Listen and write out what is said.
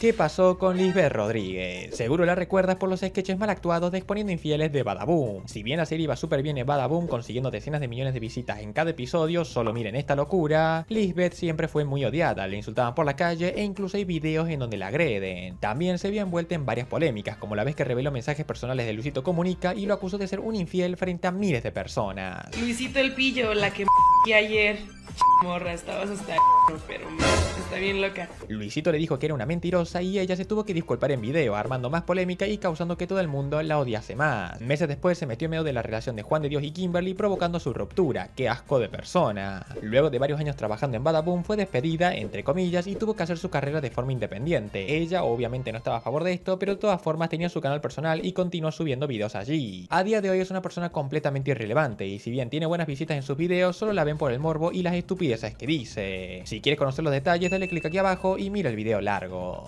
¿Qué pasó con Lisbeth Rodríguez? Seguro la recuerdas por los sketches mal actuados de Exponiendo Infieles de Badaboom. Si bien la serie iba súper bien en Badaboom, consiguiendo decenas de millones de visitas en cada episodio, solo miren esta locura, Lisbeth siempre fue muy odiada, le insultaban por la calle e incluso hay videos en donde la agreden. También se vio envuelta en varias polémicas, como la vez que reveló mensajes personales de Luisito Comunica y lo acusó de ser un infiel frente a miles de personas. Luisito el pillo, la que ayer morra, estabas hasta pero está bien loca. Luisito le dijo que era una mentirosa y ella se tuvo que disculpar en video, armando más polémica y causando que todo el mundo la odiase más. Meses después se metió en medio de la relación de Juan de Dios y Kimberly provocando su ruptura, qué asco de persona. Luego de varios años trabajando en Badaboom fue despedida, entre comillas, y tuvo que hacer su carrera de forma independiente. Ella obviamente no estaba a favor de esto, pero de todas formas tenía su canal personal y continuó subiendo videos allí. A día de hoy es una persona completamente irrelevante y si bien tiene buenas visitas en sus videos, solo la ven por el morbo y las estupideces ya es que dice, si quieres conocer los detalles dale clic aquí abajo y mira el video largo.